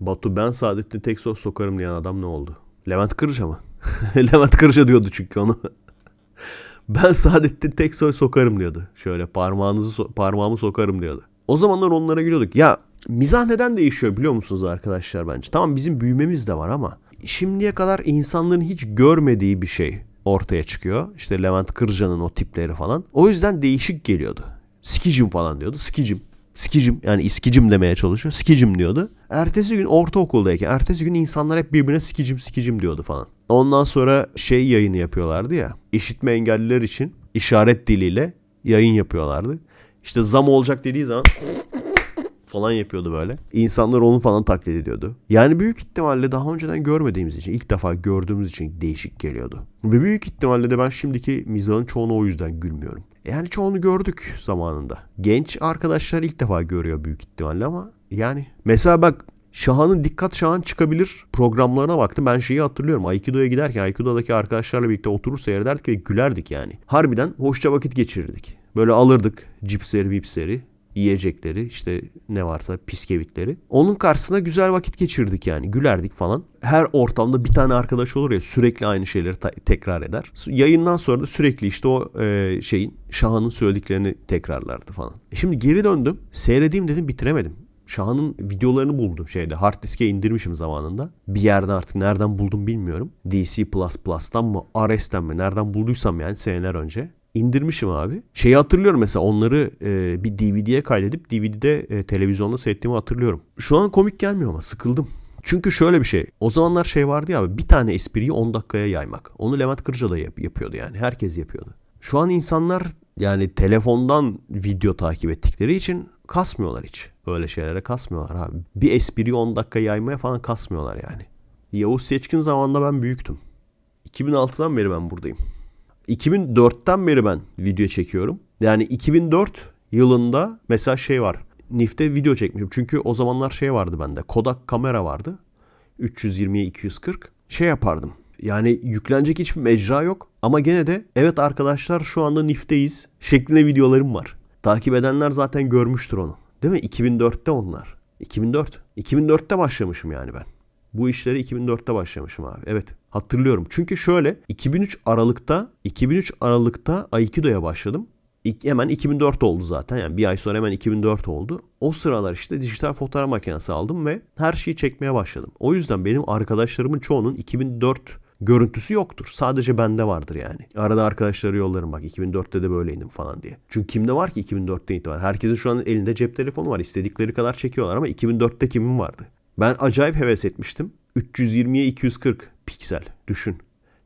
Batu ben Saadettin tek söz sokarım diyen adam ne oldu? Levent Kırca mı? Levent Kırca diyordu çünkü onu. ben Saadettin tek soy sokarım diyordu. Şöyle parmağınızı so- parmağımı sokarım diyordu. O zamanlar onlara gülüyorduk. Ya mizah neden değişiyor biliyor musunuz arkadaşlar bence? Tamam bizim büyümemiz de var ama şimdiye kadar insanların hiç görmediği bir şey ortaya çıkıyor. İşte Levent Kırca'nın o tipleri falan. O yüzden değişik geliyordu. Sikicim falan diyordu. Sikicim. Skicim yani iskicim demeye çalışıyor. Skicim diyordu. Ertesi gün ortaokuldayken ertesi gün insanlar hep birbirine skicim skicim diyordu falan. Ondan sonra şey yayını yapıyorlardı ya. İşitme engelliler için işaret diliyle yayın yapıyorlardı. İşte zam olacak dediği zaman falan yapıyordu böyle. İnsanlar onu falan taklit ediyordu. Yani büyük ihtimalle daha önceden görmediğimiz için, ilk defa gördüğümüz için değişik geliyordu. Ve büyük ihtimalle de ben şimdiki mizahın çoğunu o yüzden gülmüyorum. Yani çoğunu gördük zamanında. Genç arkadaşlar ilk defa görüyor büyük ihtimalle ama yani. Mesela bak Şahan'ın Dikkat Şahan çıkabilir programlarına baktım. Ben şeyi hatırlıyorum. Aikido'ya giderken Aikido'daki arkadaşlarla birlikte oturur seyrederdik ve gülerdik yani. Harbiden hoşça vakit geçirirdik. Böyle alırdık cipsleri bipsleri yiyecekleri işte ne varsa piskevitleri. Onun karşısında güzel vakit geçirdik yani gülerdik falan. Her ortamda bir tane arkadaş olur ya sürekli aynı şeyleri tekrar eder. Yayından sonra da sürekli işte o e, şeyin Şahan'ın söylediklerini tekrarlardı falan. E şimdi geri döndüm seyredeyim dedim bitiremedim. Şahan'ın videolarını buldum şeyde. Hard diske indirmişim zamanında. Bir yerden artık nereden buldum bilmiyorum. DC++'dan mı, RS'den mi nereden bulduysam yani seneler önce indirmişim abi. Şeyi hatırlıyorum mesela onları e, bir DVD'ye kaydedip DVD'de e, televizyonda seyrettiğimi hatırlıyorum. Şu an komik gelmiyor ama sıkıldım. Çünkü şöyle bir şey. O zamanlar şey vardı ya abi bir tane espriyi 10 dakikaya yaymak. Onu Levent Kırca da yap- yapıyordu yani. Herkes yapıyordu. Şu an insanlar yani telefondan video takip ettikleri için kasmıyorlar hiç. Öyle şeylere kasmıyorlar abi. Bir espriyi 10 dakika yaymaya falan kasmıyorlar yani. Yavuz Seçkin zamanında ben büyüktüm. 2006'dan beri ben buradayım. 2004'ten beri ben video çekiyorum. Yani 2004 yılında mesela şey var. Nif'te video çekmişim. Çünkü o zamanlar şey vardı bende. Kodak kamera vardı. 320'ye 240. Şey yapardım. Yani yüklenecek hiçbir mecra yok. Ama gene de evet arkadaşlar şu anda Nif'teyiz şeklinde videolarım var. Takip edenler zaten görmüştür onu. Değil mi? 2004'te onlar. 2004. 2004'te başlamışım yani ben. Bu işlere 2004'te başlamışım abi. Evet. Hatırlıyorum. Çünkü şöyle 2003 Aralık'ta 2003 Aralık'ta Aikido'ya başladım. İlk, hemen 2004 oldu zaten. Yani bir ay sonra hemen 2004 oldu. O sıralar işte dijital fotoğraf makinesi aldım ve her şeyi çekmeye başladım. O yüzden benim arkadaşlarımın çoğunun 2004 görüntüsü yoktur. Sadece bende vardır yani. Arada arkadaşları yollarım bak 2004'te de böyleydim falan diye. Çünkü kimde var ki 2004'te itibaren? Herkesin şu an elinde cep telefonu var. İstedikleri kadar çekiyorlar ama 2004'te kimin vardı? Ben acayip heves etmiştim. 320'ye 240 piksel düşün.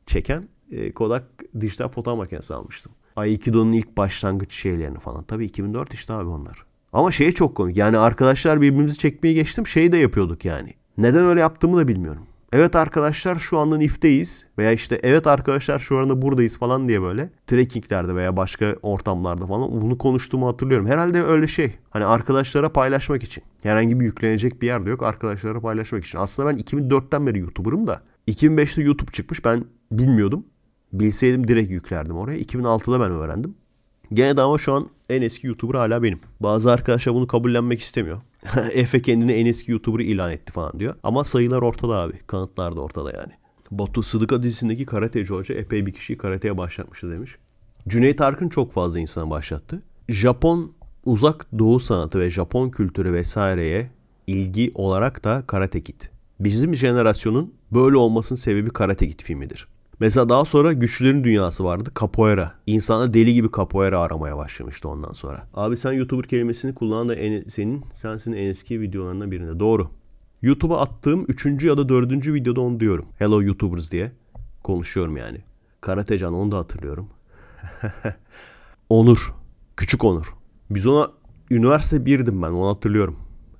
Çeken e, Kodak dijital fotoğraf makinesi almıştım. Aikido'nun ilk başlangıç şeylerini falan. Tabii 2004 işte abi onlar. Ama şeye çok komik. Yani arkadaşlar birbirimizi çekmeye geçtim. Şeyi de yapıyorduk yani. Neden öyle yaptığımı da bilmiyorum. Evet arkadaşlar şu anda Nif'teyiz veya işte evet arkadaşlar şu anda buradayız falan diye böyle trekkinglerde veya başka ortamlarda falan bunu konuştuğumu hatırlıyorum. Herhalde öyle şey hani arkadaşlara paylaşmak için herhangi bir yüklenecek bir yer de yok arkadaşlara paylaşmak için. Aslında ben 2004'ten beri YouTuber'ım da 2005'te YouTube çıkmış. Ben bilmiyordum. Bilseydim direkt yüklerdim oraya. 2006'da ben öğrendim. Gene de ama şu an en eski YouTuber hala benim. Bazı arkadaşlar bunu kabullenmek istemiyor. Efe kendini en eski YouTuber ilan etti falan diyor. Ama sayılar ortada abi. Kanıtlar da ortada yani. Batu Sıdıka dizisindeki karateci hoca epey bir kişiyi karateye başlatmıştı demiş. Cüneyt Arkın çok fazla insanı başlattı. Japon uzak doğu sanatı ve Japon kültürü vesaireye ilgi olarak da Karate Kid Bizim jenerasyonun böyle olmasının sebebi Karate Kid filmidir. Mesela daha sonra güçlerin dünyası vardı. Capoeira. İnsanlar deli gibi capoeira aramaya başlamıştı ondan sonra. Abi sen YouTuber kelimesini kullanan da en, e, senin sensin en eski videolarından birinde. Doğru. YouTube'a attığım 3. ya da 4. videoda onu diyorum. Hello YouTubers diye konuşuyorum yani. Karatecan onu da hatırlıyorum. Onur. Küçük Onur. Biz ona üniversite birdim ben onu hatırlıyorum.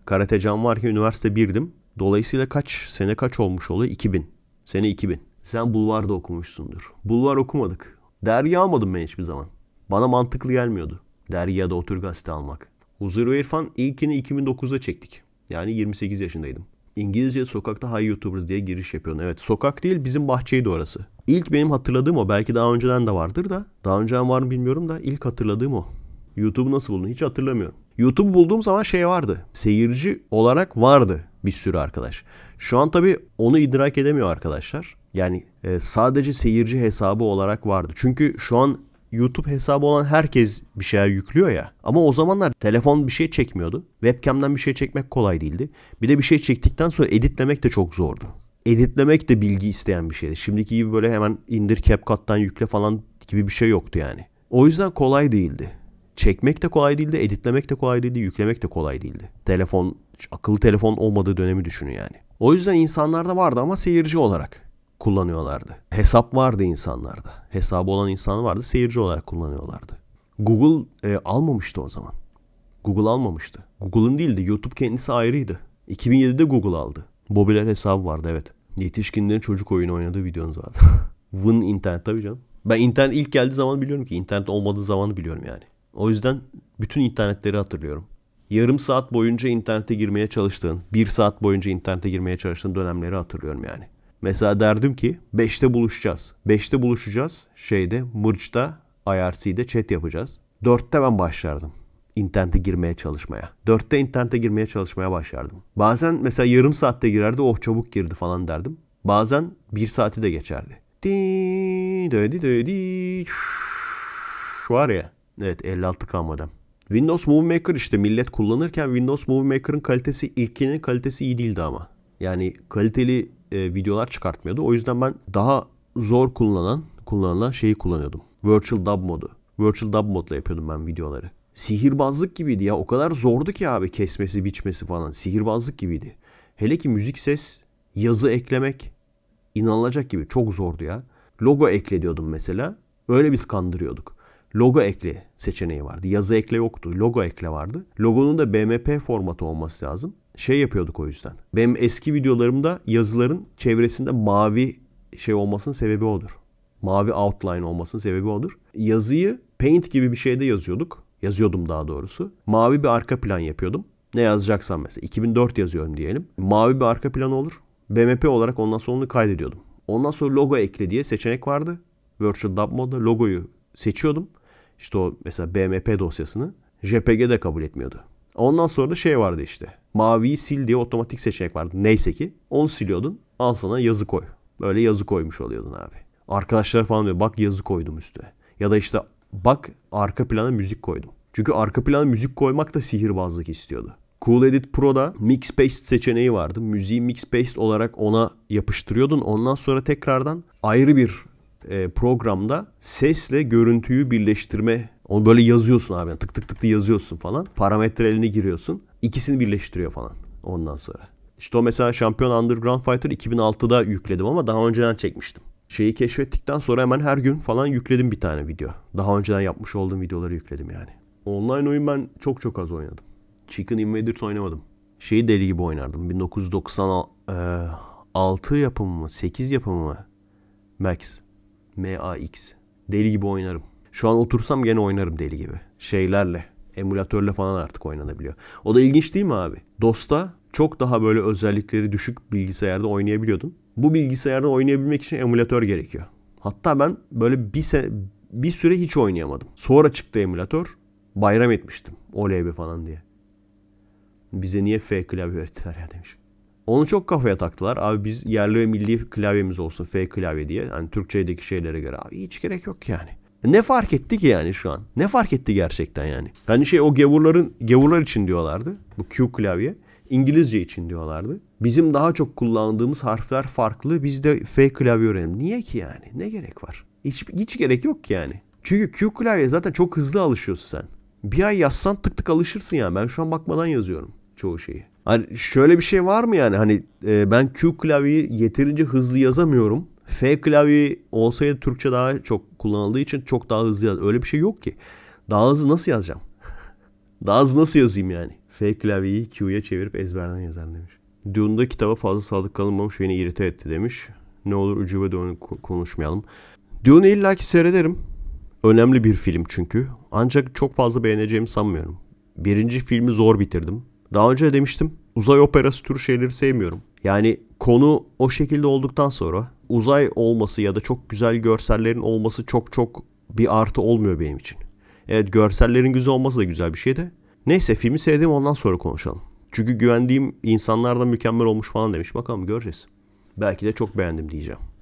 Karatecan varken üniversite birdim. Dolayısıyla kaç sene kaç olmuş oluyor? 2000. Sene 2000. Sen bulvarda okumuşsundur. Bulvar okumadık. Dergi almadım ben hiçbir zaman. Bana mantıklı gelmiyordu. Dergi ya da otur gazete almak. Huzur ve İrfan ilkini 2009'da çektik. Yani 28 yaşındaydım. İngilizce sokakta Hi YouTubers diye giriş yapıyorsun. Evet sokak değil bizim bahçeydi orası. İlk benim hatırladığım o. Belki daha önceden de vardır da. Daha önceden var mı bilmiyorum da ilk hatırladığım o. YouTube nasıl buldun hiç hatırlamıyorum. YouTube bulduğum zaman şey vardı. Seyirci olarak vardı bir sürü arkadaş. Şu an tabii onu idrak edemiyor arkadaşlar. Yani e, sadece seyirci hesabı olarak vardı. Çünkü şu an YouTube hesabı olan herkes bir şeyler yüklüyor ya. Ama o zamanlar telefon bir şey çekmiyordu. Webcam'den bir şey çekmek kolay değildi. Bir de bir şey çektikten sonra editlemek de çok zordu. Editlemek de bilgi isteyen bir şeydi. Şimdiki gibi böyle hemen indir CapCut'tan yükle falan gibi bir şey yoktu yani. O yüzden kolay değildi çekmek de kolay değildi, editlemek de kolay değildi, yüklemek de kolay değildi. Telefon, akıllı telefon olmadığı dönemi düşünün yani. O yüzden insanlarda vardı ama seyirci olarak kullanıyorlardı. Hesap vardı insanlarda. Hesabı olan insan vardı, seyirci olarak kullanıyorlardı. Google e, almamıştı o zaman. Google almamıştı. Google'ın değildi, YouTube kendisi ayrıydı. 2007'de Google aldı. Bobiler hesabı vardı evet. Yetişkinlerin çocuk oyunu oynadığı videonuz vardı. Win internet tabii canım. Ben internet ilk geldiği zaman biliyorum ki internet olmadığı zamanı biliyorum yani. O yüzden bütün internetleri hatırlıyorum. Yarım saat boyunca internete girmeye çalıştığın, bir saat boyunca internete girmeye çalıştığın dönemleri hatırlıyorum yani. Mesela derdim ki 5'te buluşacağız. 5'te buluşacağız şeyde Mırç'ta IRC'de chat yapacağız. 4'te ben başlardım internete girmeye çalışmaya. Dörtte internete girmeye çalışmaya başlardım. Bazen mesela yarım saatte girerdi oh çabuk girdi falan derdim. Bazen bir saati de geçerdi. Di, di, di, di, var ya Evet 56K modem. Windows Movie Maker işte millet kullanırken Windows Movie Maker'ın kalitesi ilkinin kalitesi iyi değildi ama. Yani kaliteli e, videolar çıkartmıyordu. O yüzden ben daha zor kullanan kullanılan şeyi kullanıyordum. Virtual Dub modu. Virtual Dub modla yapıyordum ben videoları. Sihirbazlık gibiydi ya. O kadar zordu ki abi kesmesi, biçmesi falan. Sihirbazlık gibiydi. Hele ki müzik ses, yazı eklemek inanılacak gibi çok zordu ya. Logo ekle diyordum mesela. Öyle biz kandırıyorduk logo ekle seçeneği vardı. Yazı ekle yoktu. Logo ekle vardı. Logonun da BMP formatı olması lazım. Şey yapıyorduk o yüzden. Benim eski videolarımda yazıların çevresinde mavi şey olmasının sebebi odur. Mavi outline olmasının sebebi odur. Yazıyı paint gibi bir şeyde yazıyorduk. Yazıyordum daha doğrusu. Mavi bir arka plan yapıyordum. Ne yazacaksan mesela 2004 yazıyorum diyelim. Mavi bir arka plan olur. BMP olarak ondan sonra onu kaydediyordum. Ondan sonra logo ekle diye seçenek vardı. Virtual Dub Mode'da logoyu seçiyordum işte o mesela BMP dosyasını de kabul etmiyordu. Ondan sonra da şey vardı işte. Mavi sil diye otomatik seçenek vardı. Neyse ki. Onu siliyordun. Al sana yazı koy. Böyle yazı koymuş oluyordun abi. Arkadaşlar falan diyor bak yazı koydum üstüne. Ya da işte bak arka plana müzik koydum. Çünkü arka plana müzik koymak da sihirbazlık istiyordu. Cool Edit Pro'da mix paste seçeneği vardı. Müziği mix paste olarak ona yapıştırıyordun. Ondan sonra tekrardan ayrı bir e, programda sesle görüntüyü birleştirme onu böyle yazıyorsun abi yani tık tık tık yazıyorsun falan. Parametrelerini giriyorsun. ikisini birleştiriyor falan ondan sonra. İşte o mesela Şampiyon Underground Fighter 2006'da yükledim ama daha önceden çekmiştim. Şeyi keşfettikten sonra hemen her gün falan yükledim bir tane video. Daha önceden yapmış olduğum videoları yükledim yani. Online oyun ben çok çok az oynadım. Chicken Invaders oynamadım. Şeyi deli gibi oynardım. 1996 e, yapımı mı? 8 yapımı mı? Max. MAX. Deli gibi oynarım. Şu an otursam gene oynarım deli gibi. Şeylerle, emülatörle falan artık oynanabiliyor. O da ilginç değil mi abi? DOS'ta çok daha böyle özellikleri düşük bilgisayarda oynayabiliyordun. Bu bilgisayarda oynayabilmek için emülatör gerekiyor. Hatta ben böyle bir, se bir süre hiç oynayamadım. Sonra çıktı emülatör. Bayram etmiştim. Oley be falan diye. Bize niye F klavye öğrettiler ya demişim. Onu çok kafaya taktılar. Abi biz yerli ve milli klavyemiz olsun F klavye diye. Hani Türkçedeki şeylere göre abi hiç gerek yok yani. Ne fark etti ki yani şu an? Ne fark etti gerçekten yani? Hani şey o gavurların gavurlar için diyorlardı. Bu Q klavye. İngilizce için diyorlardı. Bizim daha çok kullandığımız harfler farklı. biz de F klavye öğrenelim. Niye ki yani? Ne gerek var? Hiç, hiç gerek yok ki yani. Çünkü Q klavye zaten çok hızlı alışıyorsun sen. Bir ay yazsan tık tık alışırsın yani. Ben şu an bakmadan yazıyorum çoğu şeyi. Hani şöyle bir şey var mı yani hani e, ben Q klavyeyi yeterince hızlı yazamıyorum. F klavye olsaydı Türkçe daha çok kullanıldığı için çok daha hızlı yaz. Öyle bir şey yok ki. Daha hızlı nasıl yazacağım? daha hızlı nasıl yazayım yani? F klavyeyi Q'ya çevirip ezberden yazar demiş. Dune'da kitaba fazla sadık kalınmamış beni irite etti demiş. Ne olur ucube Dune konuşmayalım. Dune'u illaki seyrederim. Önemli bir film çünkü. Ancak çok fazla beğeneceğimi sanmıyorum. Birinci filmi zor bitirdim. Daha önce demiştim uzay operası türü şeyleri sevmiyorum. Yani konu o şekilde olduktan sonra uzay olması ya da çok güzel görsellerin olması çok çok bir artı olmuyor benim için. Evet görsellerin güzel olması da güzel bir şey de. Neyse filmi sevdim ondan sonra konuşalım. Çünkü güvendiğim insanlardan mükemmel olmuş falan demiş. Bakalım göreceğiz. Belki de çok beğendim diyeceğim.